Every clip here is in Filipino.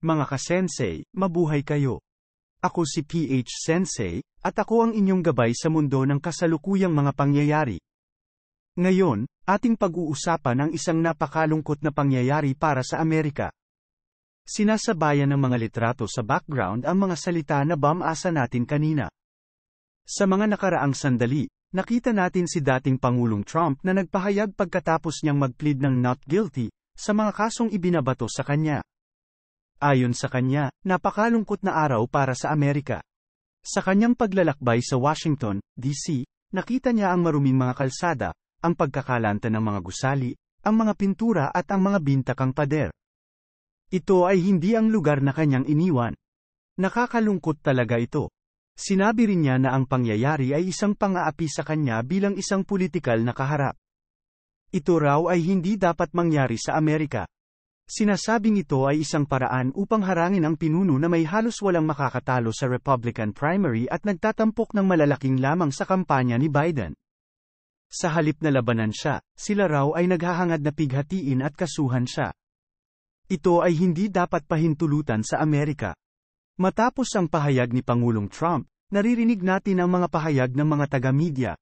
Mga kasensei, mabuhay kayo. Ako si PH Sensei, at ako ang inyong gabay sa mundo ng kasalukuyang mga pangyayari. Ngayon, ating pag-uusapan ang isang napakalungkot na pangyayari para sa Amerika. Sinasabayan ng mga litrato sa background ang mga salita na bamasa natin kanina. Sa mga nakaraang sandali, nakita natin si dating Pangulong Trump na nagpahayag pagkatapos niyang mag-plead ng not guilty sa mga kasong ibinabato sa kanya. Ayon sa kanya, napakalungkot na araw para sa Amerika. Sa kanyang paglalakbay sa Washington, D.C., nakita niya ang maruming mga kalsada, ang pagkakalanta ng mga gusali, ang mga pintura at ang mga bintakang pader. Ito ay hindi ang lugar na kanyang iniwan. Nakakalungkot talaga ito. Sinabi rin niya na ang pangyayari ay isang pangaapi sa kanya bilang isang politikal na kaharap. Ito raw ay hindi dapat mangyari sa Amerika. Sinasabing ito ay isang paraan upang harangin ang pinuno na may halos walang makakatalo sa Republican primary at nagtatampok ng malalaking lamang sa kampanya ni Biden. Sa halip na labanan siya, sila raw ay naghahangad na pighatiin at kasuhan siya. Ito ay hindi dapat pahintulutan sa Amerika. Matapos ang pahayag ni Pangulong Trump, naririnig natin ang mga pahayag ng mga taga-media.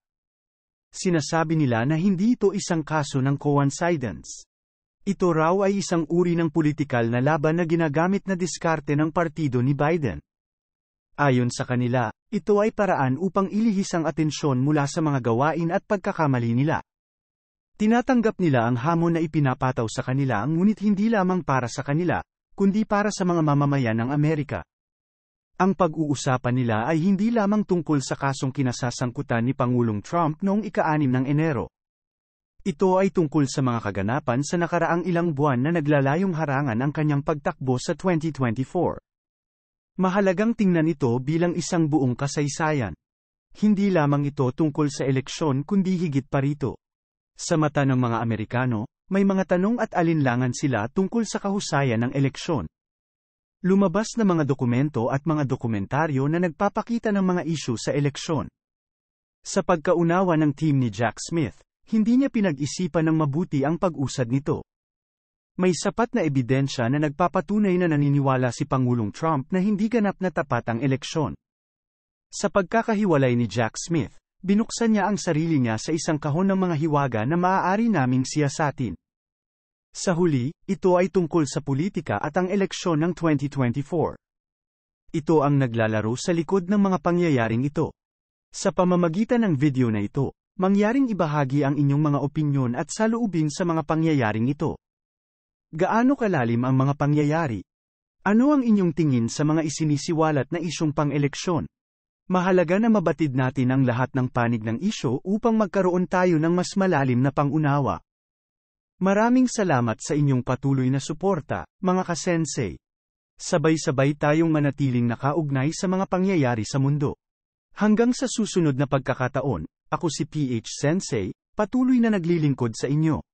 Sinasabi nila na hindi ito isang kaso ng coincidence. Ito raw ay isang uri ng politikal na laban na ginagamit na diskarte ng partido ni Biden. Ayon sa kanila, ito ay paraan upang ilihis ang atensyon mula sa mga gawain at pagkakamali nila. Tinatanggap nila ang hamon na ipinapataw sa kanila ngunit hindi lamang para sa kanila, kundi para sa mga mamamayan ng Amerika. Ang pag-uusapan nila ay hindi lamang tungkol sa kasong kinasasangkutan ni Pangulong Trump noong ika-6 ng Enero. Ito ay tungkol sa mga kaganapan sa nakaraang ilang buwan na naglalayong harangan ang kanyang pagtakbo sa 2024. Mahalagang tingnan ito bilang isang buong kasaysayan. Hindi lamang ito tungkol sa eleksyon kundi higit pa rito. Sa mata ng mga Amerikano, may mga tanong at alinlangan sila tungkol sa kahusayan ng eleksyon. Lumabas na mga dokumento at mga dokumentaryo na nagpapakita ng mga isyu sa eleksyon. Sa pagkaunawa ng team ni Jack Smith, hindi niya pinag-isipan ng mabuti ang pag-usad nito. May sapat na ebidensya na nagpapatunay na naniniwala si Pangulong Trump na hindi ganap na tapat ang eleksyon. Sa pagkakahiwalay ni Jack Smith, binuksan niya ang sarili niya sa isang kahon ng mga hiwaga na maaari naming siyasatin. Sa huli, ito ay tungkol sa politika at ang eleksyon ng 2024. Ito ang naglalaro sa likod ng mga pangyayaring ito. Sa pamamagitan ng video na ito, Mangyaring ibahagi ang inyong mga opinyon at saloobin sa mga pangyayaring ito. Gaano kalalim ang mga pangyayari? Ano ang inyong tingin sa mga isinisiwalat na isyong pang-eleksyon? Mahalaga na mabatid natin ang lahat ng panig ng isyo upang magkaroon tayo ng mas malalim na pangunawa. Maraming salamat sa inyong patuloy na suporta, mga kasensei. Sabay-sabay tayong manatiling nakaugnay sa mga pangyayari sa mundo. Hanggang sa susunod na pagkakataon, ako si PH Sensei, patuloy na naglilingkod sa inyo.